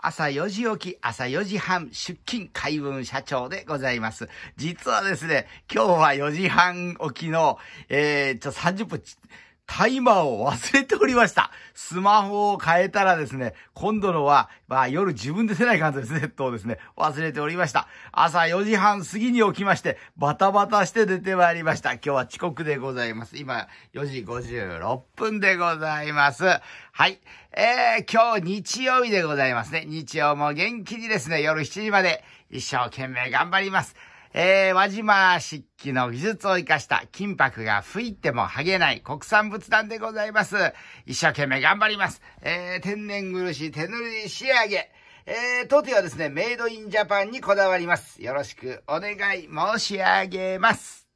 朝4時起き、朝4時半、出勤、海運社長でございます。実はですね、今日は4時半起きの、えー、ちょ、30分、タイマーを忘れておりました。スマホを変えたらですね、今度のは、まあ夜自分でせない感じですね、とですね、忘れておりました。朝4時半過ぎに起きまして、バタバタして出てまいりました。今日は遅刻でございます。今、4時56分でございます。はい。えー、今日日曜日でございますね。日曜も元気にですね、夜7時まで一生懸命頑張ります。えー、輪島漆器の技術を活かした金箔が吹いても剥げない国産仏壇でございます。一生懸命頑張ります。えー、天然漆手塗り仕上げ。えー、当店はですね、メイドインジャパンにこだわります。よろしくお願い申し上げます。